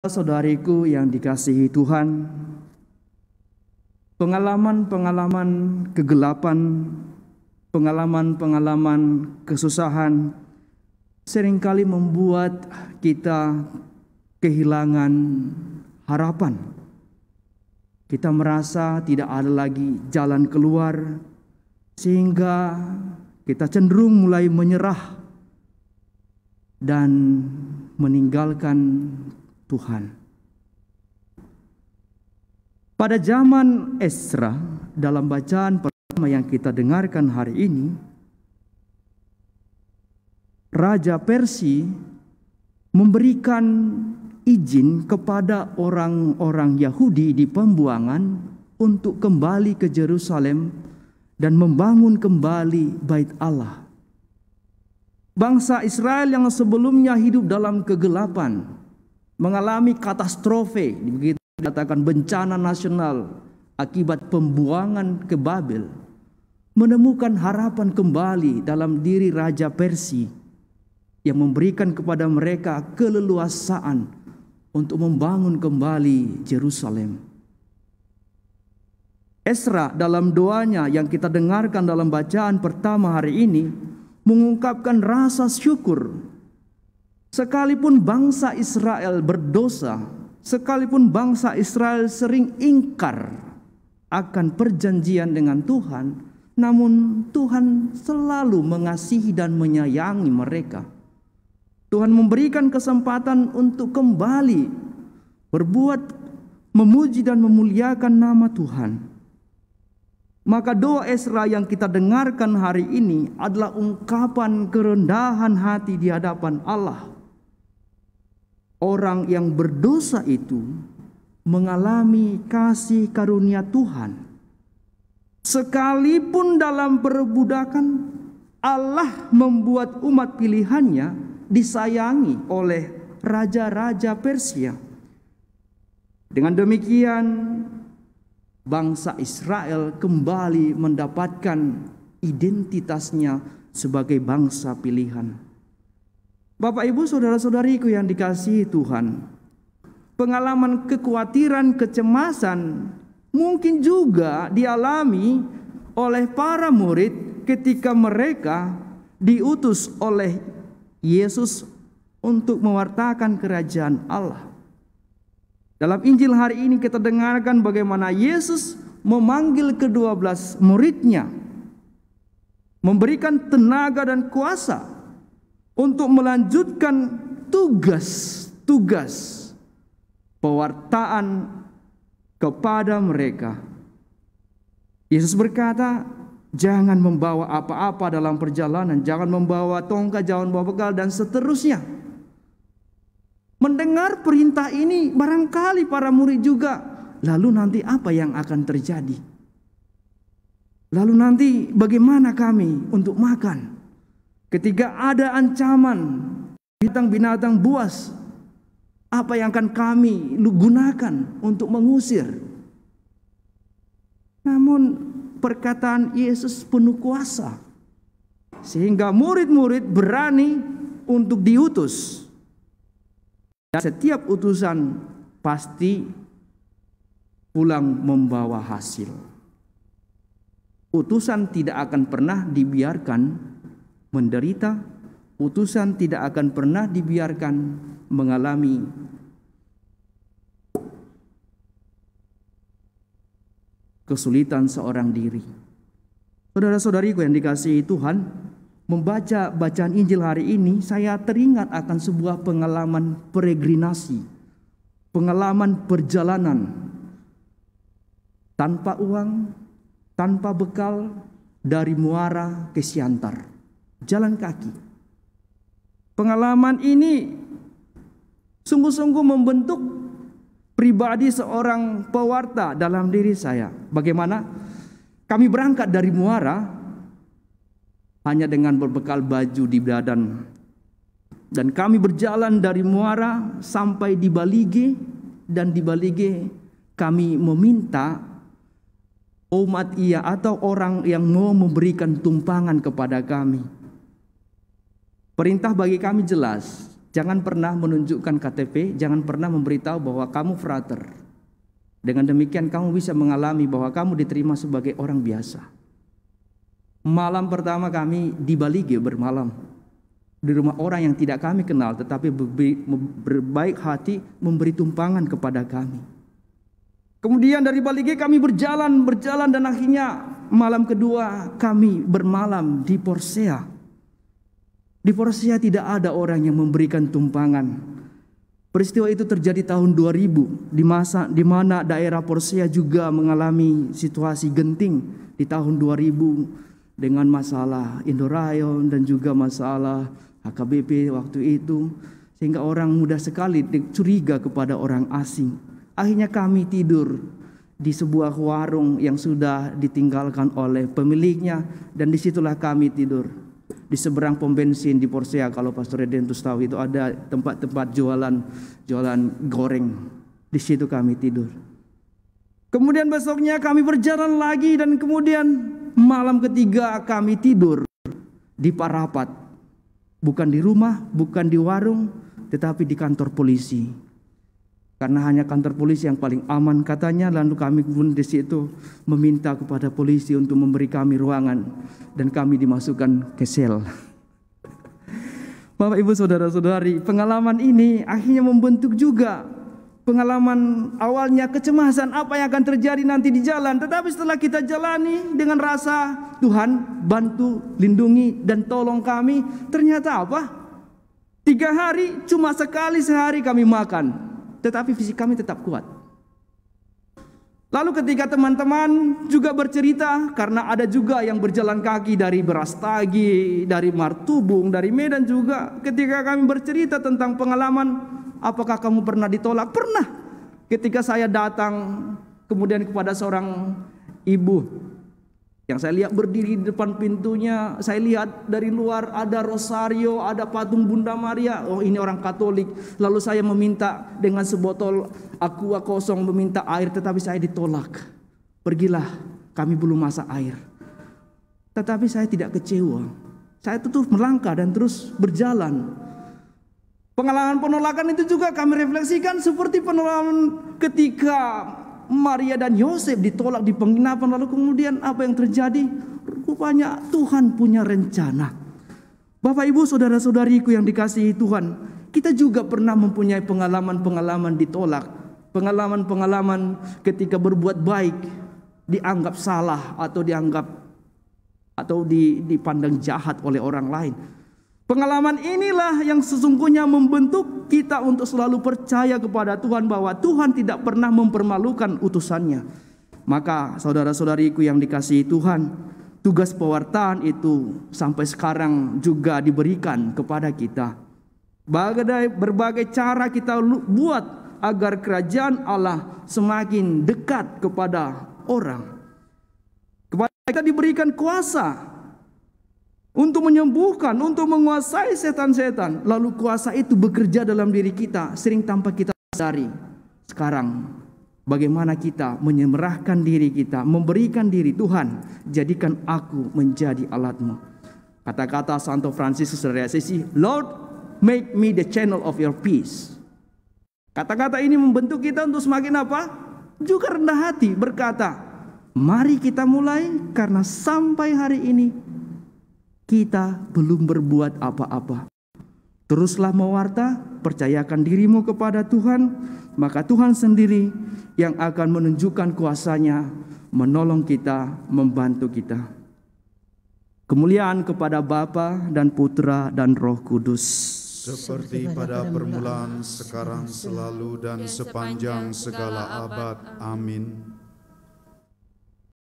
Saudariku yang dikasihi Tuhan, pengalaman-pengalaman kegelapan, pengalaman-pengalaman kesusahan seringkali membuat kita kehilangan harapan. Kita merasa tidak ada lagi jalan keluar, sehingga kita cenderung mulai menyerah dan meninggalkan Tuhan. Pada zaman Esra, dalam bacaan pertama yang kita dengarkan hari ini, Raja Persia memberikan izin kepada orang-orang Yahudi di pembuangan untuk kembali ke Jerusalem dan membangun kembali bait Allah. Bangsa Israel yang sebelumnya hidup dalam kegelapan, mengalami katastrofe, begitu dikatakan bencana nasional akibat pembuangan ke Babel, menemukan harapan kembali dalam diri Raja Persi yang memberikan kepada mereka keleluasaan untuk membangun kembali Jerusalem. Esra dalam doanya yang kita dengarkan dalam bacaan pertama hari ini mengungkapkan rasa syukur Sekalipun bangsa Israel berdosa, sekalipun bangsa Israel sering ingkar akan perjanjian dengan Tuhan, namun Tuhan selalu mengasihi dan menyayangi mereka. Tuhan memberikan kesempatan untuk kembali berbuat memuji dan memuliakan nama Tuhan. Maka doa Esra yang kita dengarkan hari ini adalah ungkapan kerendahan hati di hadapan Allah orang yang berdosa itu mengalami kasih karunia Tuhan. Sekalipun dalam perbudakan, Allah membuat umat pilihannya disayangi oleh raja-raja Persia. Dengan demikian, bangsa Israel kembali mendapatkan identitasnya sebagai bangsa pilihan. Bapak Ibu saudara-saudariku yang dikasihi Tuhan. Pengalaman kekhawatiran, kecemasan mungkin juga dialami oleh para murid ketika mereka diutus oleh Yesus untuk mewartakan kerajaan Allah. Dalam Injil hari ini kita dengarkan bagaimana Yesus memanggil kedua belas muridnya. Memberikan tenaga dan kuasa untuk melanjutkan tugas-tugas pewartaan kepada mereka. Yesus berkata, jangan membawa apa-apa dalam perjalanan, jangan membawa tongkat, jangan membawa bekal dan seterusnya. Mendengar perintah ini barangkali para murid juga, lalu nanti apa yang akan terjadi? Lalu nanti bagaimana kami untuk makan? Ketika ada ancaman binatang-binatang buas, apa yang akan kami gunakan untuk mengusir? Namun perkataan Yesus penuh kuasa sehingga murid-murid berani untuk diutus. Dan setiap utusan pasti pulang membawa hasil. Utusan tidak akan pernah dibiarkan menderita, utusan tidak akan pernah dibiarkan mengalami kesulitan seorang diri. Saudara-saudariku yang dikasihi Tuhan, membaca bacaan Injil hari ini saya teringat akan sebuah pengalaman peregrinasi, pengalaman perjalanan tanpa uang, tanpa bekal dari muara ke Siantar jalan kaki. Pengalaman ini sungguh-sungguh membentuk pribadi seorang pewarta dalam diri saya. Bagaimana? Kami berangkat dari Muara hanya dengan berbekal baju di badan. Dan kami berjalan dari Muara sampai di Balige dan di Balige kami meminta umat ia atau orang yang mau memberikan tumpangan kepada kami Perintah bagi kami jelas, jangan pernah menunjukkan KTP, jangan pernah memberitahu bahwa kamu frater. Dengan demikian kamu bisa mengalami bahwa kamu diterima sebagai orang biasa. Malam pertama kami di Balige bermalam di rumah orang yang tidak kami kenal tetapi berbaik hati memberi tumpangan kepada kami. Kemudian dari Balige kami berjalan, berjalan dan akhirnya malam kedua kami bermalam di Porsea di Persia tidak ada orang yang memberikan tumpangan. Peristiwa itu terjadi tahun 2000 di masa di mana daerah Persia juga mengalami situasi genting di tahun 2000 dengan masalah Indorayon dan juga masalah HKBP waktu itu sehingga orang mudah sekali curiga kepada orang asing. Akhirnya kami tidur di sebuah warung yang sudah ditinggalkan oleh pemiliknya dan disitulah kami tidur di seberang pom bensin di Porsea kalau Pastor Redentus tahu itu ada tempat-tempat jualan jualan goreng. Di situ kami tidur. Kemudian besoknya kami berjalan lagi dan kemudian malam ketiga kami tidur di Parapat. Bukan di rumah, bukan di warung, tetapi di kantor polisi karena hanya kantor polisi yang paling aman katanya lalu kami pun di situ meminta kepada polisi untuk memberi kami ruangan dan kami dimasukkan ke sel. Bapak Ibu saudara-saudari, pengalaman ini akhirnya membentuk juga pengalaman awalnya kecemasan apa yang akan terjadi nanti di jalan, tetapi setelah kita jalani dengan rasa Tuhan bantu, lindungi dan tolong kami, ternyata apa? Tiga hari cuma sekali sehari kami makan tetapi fisik kami tetap kuat. Lalu ketika teman-teman juga bercerita karena ada juga yang berjalan kaki dari Berastagi, dari Martubung, dari Medan juga. Ketika kami bercerita tentang pengalaman, apakah kamu pernah ditolak? Pernah. Ketika saya datang kemudian kepada seorang ibu yang saya lihat berdiri di depan pintunya, saya lihat dari luar ada rosario, ada patung Bunda Maria. Oh, ini orang Katolik. Lalu saya meminta dengan sebotol aqua kosong meminta air tetapi saya ditolak. Pergilah, kami belum masak air. Tetapi saya tidak kecewa. Saya tetap melangkah dan terus berjalan. Pengalaman penolakan itu juga kami refleksikan seperti penolakan ketika Maria dan Yosef ditolak di penginapan lalu kemudian apa yang terjadi? Rupanya Tuhan punya rencana. Bapak Ibu saudara-saudariku yang dikasihi Tuhan, kita juga pernah mempunyai pengalaman-pengalaman ditolak, pengalaman-pengalaman ketika berbuat baik dianggap salah atau dianggap atau dipandang jahat oleh orang lain. Pengalaman inilah yang sesungguhnya membentuk kita untuk selalu percaya kepada Tuhan bahwa Tuhan tidak pernah mempermalukan utusannya. Maka saudara-saudariku yang dikasihi Tuhan, tugas pewartaan itu sampai sekarang juga diberikan kepada kita. Berbagai, berbagai cara kita buat agar kerajaan Allah semakin dekat kepada orang. Kepada kita diberikan kuasa untuk menyembuhkan, untuk menguasai setan-setan. Lalu kuasa itu bekerja dalam diri kita, sering tanpa kita sadari. Sekarang, bagaimana kita menyemerahkan diri kita, memberikan diri Tuhan, jadikan aku menjadi alatmu. Kata-kata Santo Francis dari Assisi, Lord, make me the channel of your peace. Kata-kata ini membentuk kita untuk semakin apa? Juga rendah hati berkata, mari kita mulai karena sampai hari ini kita belum berbuat apa-apa. Teruslah mewarta, percayakan dirimu kepada Tuhan, maka Tuhan sendiri yang akan menunjukkan kuasanya, menolong kita, membantu kita. Kemuliaan kepada Bapa dan Putra dan Roh Kudus. Seperti pada permulaan, sekarang, selalu, dan sepanjang segala abad. Amin.